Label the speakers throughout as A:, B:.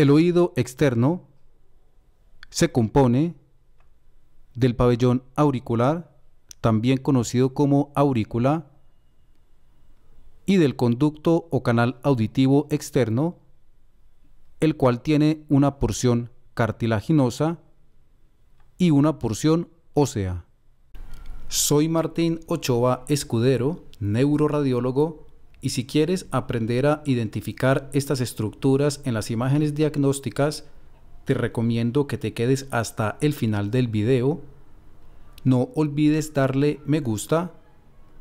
A: El oído externo se compone del pabellón auricular, también conocido como aurícula, y del conducto o canal auditivo externo, el cual tiene una porción cartilaginosa y una porción ósea. Soy Martín Ochoa Escudero, neuroradiólogo y si quieres aprender a identificar estas estructuras en las imágenes diagnósticas, te recomiendo que te quedes hasta el final del video. No olvides darle me gusta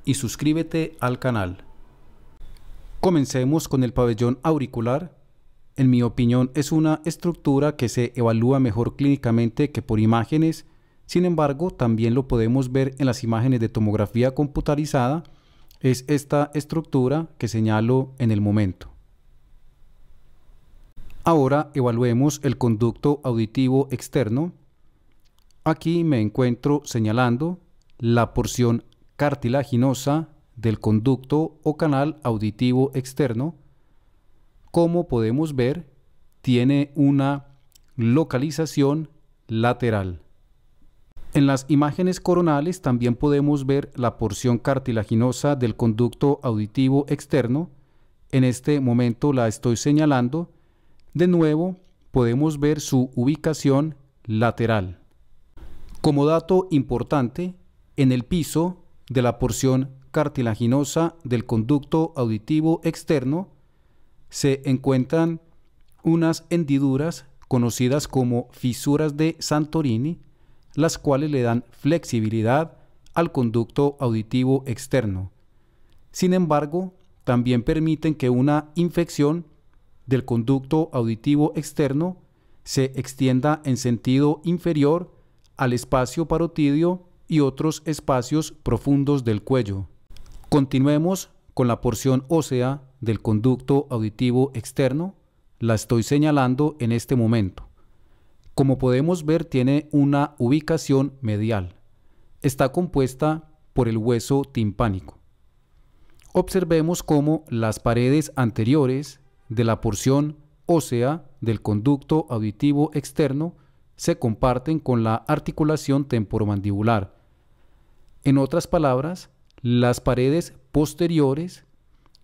A: y suscríbete al canal. Comencemos con el pabellón auricular. En mi opinión es una estructura que se evalúa mejor clínicamente que por imágenes, sin embargo también lo podemos ver en las imágenes de tomografía computarizada es esta estructura que señalo en el momento. Ahora evaluemos el conducto auditivo externo. Aquí me encuentro señalando la porción cartilaginosa del conducto o canal auditivo externo. Como podemos ver, tiene una localización lateral. En las imágenes coronales también podemos ver la porción cartilaginosa del conducto auditivo externo. En este momento la estoy señalando. De nuevo, podemos ver su ubicación lateral. Como dato importante, en el piso de la porción cartilaginosa del conducto auditivo externo se encuentran unas hendiduras conocidas como fisuras de Santorini, las cuales le dan flexibilidad al conducto auditivo externo. Sin embargo, también permiten que una infección del conducto auditivo externo se extienda en sentido inferior al espacio parotidio y otros espacios profundos del cuello. Continuemos con la porción ósea del conducto auditivo externo, la estoy señalando en este momento. Como podemos ver, tiene una ubicación medial. Está compuesta por el hueso timpánico. Observemos cómo las paredes anteriores de la porción ósea del conducto auditivo externo se comparten con la articulación temporomandibular. En otras palabras, las paredes posteriores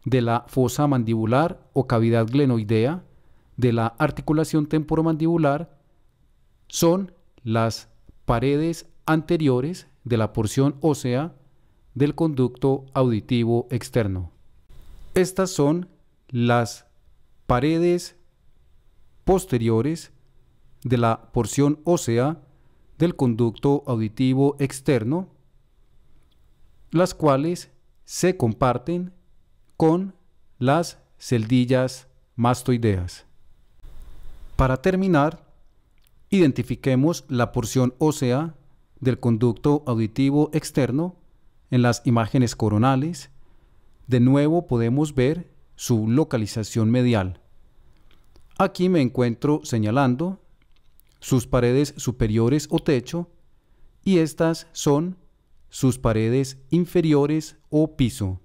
A: de la fosa mandibular o cavidad glenoidea de la articulación temporomandibular son las paredes anteriores de la porción ósea del conducto auditivo externo. Estas son las paredes posteriores de la porción ósea del conducto auditivo externo, las cuales se comparten con las celdillas mastoideas. Para terminar, identifiquemos la porción ósea del conducto auditivo externo en las imágenes coronales, de nuevo podemos ver su localización medial. Aquí me encuentro señalando sus paredes superiores o techo y estas son sus paredes inferiores o piso.